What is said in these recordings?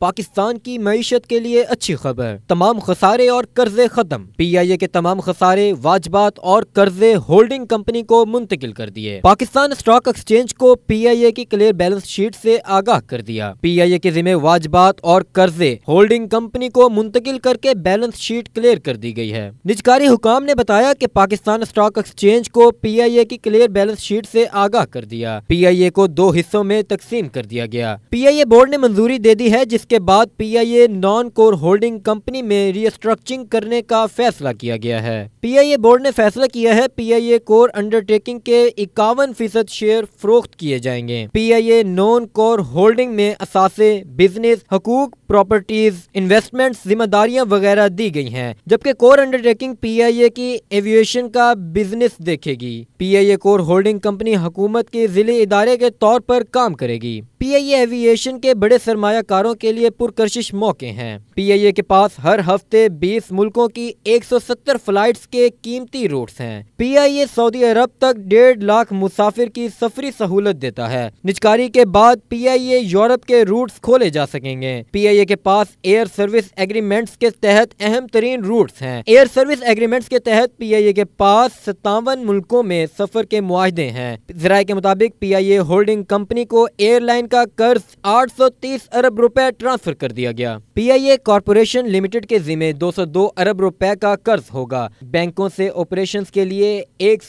पाकिस्तान की मीशत के लिए अच्छी खबर तमाम खसारे और कर्जे खत्म पी आई ए के तमाम खसारे वाजबात और कर्जे होल्डिंग कंपनी को मुंतकिल कर दिए पाकिस्तान स्टॉक एक्सचेंज को पी आई ए की क्लियर बैलेंस शीट से आगाह कर दिया पी आई ए के जिम्मे वाजबात और कर्जे होल्डिंग कंपनी को मुंतकिल करके बैलेंस शीट क्लियर कर दी गई है निजकारी हुकाम ने बताया की पाकिस्तान स्टॉक एक्सचेंज को पी आई ए की क्लियर बैलेंस शीट से आगाह कर दिया पी आई ए को दो हिस्सों में तकसीम कर दिया गया पी आई ए बोर्ड ने मंजूरी दे दी है जिस इसके बाद PIA non core holding company में रिस्ट्रक्चरिंग करने का फैसला किया गया है पीआईए बोर्ड ने फैसला किया है पीआईए कोर अंडरटेकिंग के इक्यावन फीसद शेयर फरोख्त किए जाएंगे पीआईए नॉन कोर होल्डिंग में असासे बिजनेस हकूक प्रॉपर्टीज इन्वेस्टमेंट जिम्मेदारियां वगैरह दी गई हैं जबकि कोर अंडरटेकिंग पीआईए की एविएशन का बिजनेस देखेगी पीआईए कोर होल्डिंग कंपनी हुकूमत के जिले इदारे के तौर पर काम करेगी पीआईए एविएशन के बड़े सरमाकारों के लिए पुरकशिश मौके हैं पीआईए के पास हर हफ्ते 20 मुल्कों की 170 फ्लाइट्स के कीमती रूट्स हैं पीआईए सऊदी अरब तक डेढ़ लाख मुसाफिर की सफरी सहूलत देता है निचकारी के बाद पीआईए यूरोप के रूट्स खोले जा सकेंगे पीआईए के पास एयर सर्विस एग्रीमेंट्स के तहत अहम तरीन रूट्स हैं एयर सर्विस एग्रीमेंट्स के तहत पी के पास सतावन मुल्कों में सफर के मुआदे हैं जराये के मुताबिक पी होल्डिंग कंपनी को एयरलाइन का कर्ज 830 अरब रुपए ट्रांसफर कर दिया गया पीआईए कॉरपोरेशन लिमिटेड के जिम्मे 202 अरब रुपए का कर्ज होगा बैंकों से ऑपरेशंस के लिए एक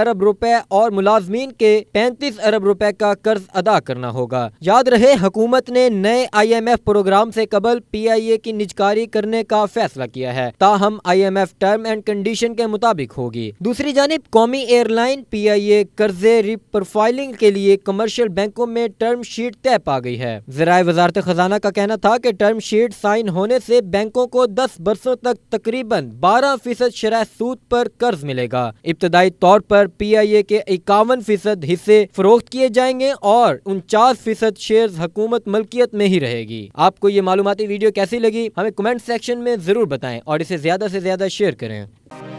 अरब रुपए और मुलाजमीन के 35 अरब रुपए का कर्ज अदा करना होगा याद रहे हुकूमत ने नए आईएमएफ प्रोग्राम से कबल पीआईए की निजकारी करने का फैसला किया है ताहम आईएमएफ टर्म एंड कंडीशन के मुताबिक होगी दूसरी जानब कौमी एयरलाइन पी आई कर्जे रिप्रोफाइलिंग के लिए कमर्शियल बैंकों में टर्म शीट तय पा गई है जराये वजारत खजाना का कहना था की टर्म शीट साइन होने ऐसी बैंकों को दस बरसों तक तकरीबन बारह फीसद शराय सूद पर कर्ज मिलेगा इब्तदाई तौर पर पी आई ए के इक्यावन फीसद हिस्से फरोख्त किए जाएंगे और उनचास फीसद शेयर हुकूमत मलकियत में ही रहेगी आपको ये मालूमती वीडियो कैसी लगी हमें कमेंट सेक्शन में जरूर बताएं और इसे ज्यादा से ज्यादा शेयर करें